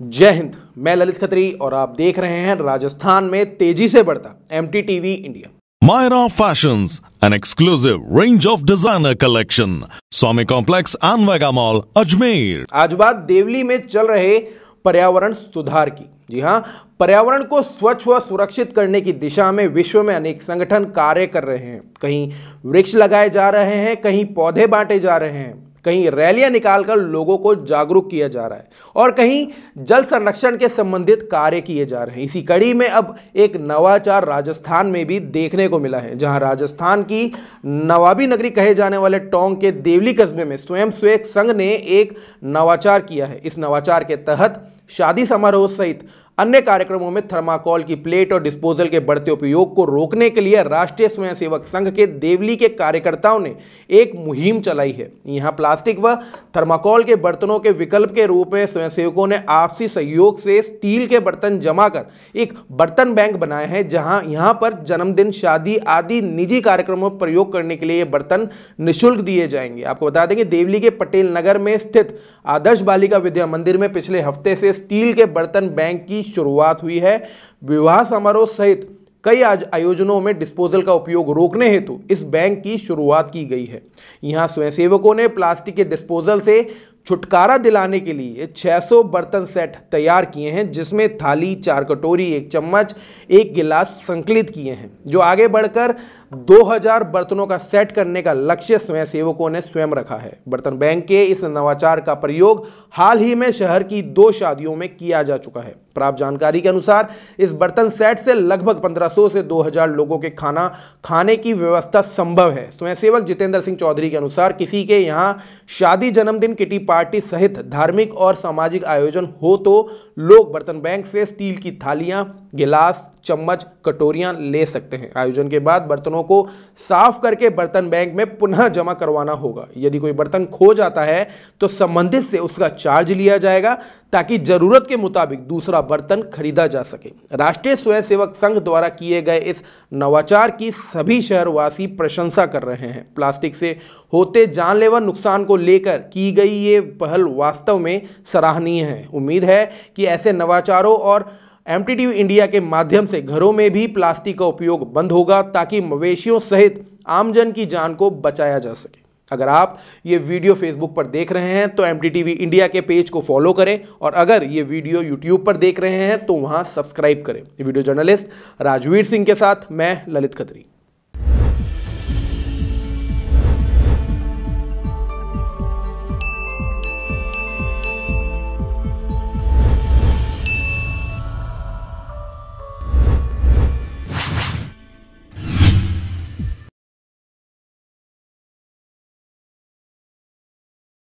जय हिंद मैं ललित खत्री और आप देख रहे हैं राजस्थान में तेजी से बढ़ता M TV India Myra Fashions, an exclusive range of designer collection. Swami complex and mall Ajmer आज बात देवली में चल रहे पर्यावरण सुधार की जी हाँ पर्यावरण को स्वच्छ व सुरक्षित करने की दिशा में विश्व में अनेक संगठन कार्य कर रहे हैं कहीं वृक्ष लगाए जा रहे हैं कहीं पौधे बांटे जा रहे हैं कहीं रैलियां निकालकर लोगों को जागरूक किया जा रहा है और कहीं जल संरक्षण के संबंधित कार्य किए जा रहे हैं इसी कड़ी में अब एक नवाचार राजस्थान में भी देखने को मिला है जहां राजस्थान की नवाबी नगरी कहे जाने वाले टोंग के देवली कस्बे में स्वयं स्वेक संघ ने एक नवाचार किया है इस नवाचार के तहत शादी समारोह सहित अन्य कार्यक्रमों में थर्माकोल की प्लेट और डिस्पोजल के बढ़ते उपयोग को रोकने के लिए राष्ट्रीय स्वयंसेवक संघ के देवली के कार्यकर्ताओं ने एक मुहिम चलाई है यहाँ प्लास्टिक व थर्माकोल के बर्तनों के विकल्प के रूप में स्वयंसेवकों ने आपसी सहयोग से स्टील के बर्तन जमा कर एक बर्तन बैंक बनाए हैं जहाँ यहाँ पर जन्मदिन शादी आदि निजी कार्यक्रमों में प्रयोग करने के लिए ये बर्तन निःशुल्क दिए जाएंगे आपको बता देंगे देवली के पटेल नगर में स्थित आदर्श बालिका विद्या मंदिर में पिछले हफ्ते से स्टील के बर्तन बैंक की शुरुआत हुई है विवाह समारोह सहित कई आयोजनों में डिस्पोजल का उपयोग रोकने हेतु इस बैंक की शुरुआत की गई है यहाँ स्वयंसेवकों ने प्लास्टिक के डिस्पोजल से छुटकारा दिलाने के लिए 600 बर्तन सेट तैयार किए हैं जिसमें थाली चार कटोरी एक चम्मच एक गिलास संकलित किए हैं जो आगे बढ़कर 2000 बर्तनों का सेट करने का लक्ष्य स्वयं सेवकों ने स्वयं रखा है बर्तन बैंक के इस नवाचार का प्रयोग हाल ही में शहर की दो शादियों में किया जा चुका है प्राप्त जानकारी के अनुसार इस बर्तन सेट से लगभग 1500 से 2000 लोगों के खाना खाने की व्यवस्था संभव है स्वयंसेवक जितेंद्र सिंह चौधरी के अनुसार किसी के यहाँ शादी जन्मदिन किटी पार्टी सहित धार्मिक और सामाजिक आयोजन हो तो लोग बर्तन बैंक से स्टील की थालियां गिलास चम्मच कटोरियाँ ले सकते हैं आयोजन के बाद बर्तनों को साफ करके बर्तन बैंक में पुनः जमा करवाना होगा यदि कोई बर्तन खो जाता है तो संबंधित से उसका चार्ज लिया जाएगा ताकि जरूरत के मुताबिक दूसरा बर्तन खरीदा जा सके राष्ट्रीय स्वयंसेवक संघ द्वारा किए गए इस नवाचार की सभी शहरवासी प्रशंसा कर रहे हैं प्लास्टिक से होते जानलेवा नुकसान को लेकर की गई ये पहल वास्तव में सराहनीय है उम्मीद है कि ऐसे नवाचारों और एम इंडिया के माध्यम से घरों में भी प्लास्टिक का उपयोग बंद होगा ताकि मवेशियों सहित आमजन की जान को बचाया जा सके अगर आप ये वीडियो फेसबुक पर देख रहे हैं तो एम इंडिया के पेज को फॉलो करें और अगर ये वीडियो यूट्यूब पर देख रहे हैं तो वहाँ सब्सक्राइब करें वीडियो जर्नलिस्ट राजवीर सिंह के साथ मैं ललित खत्री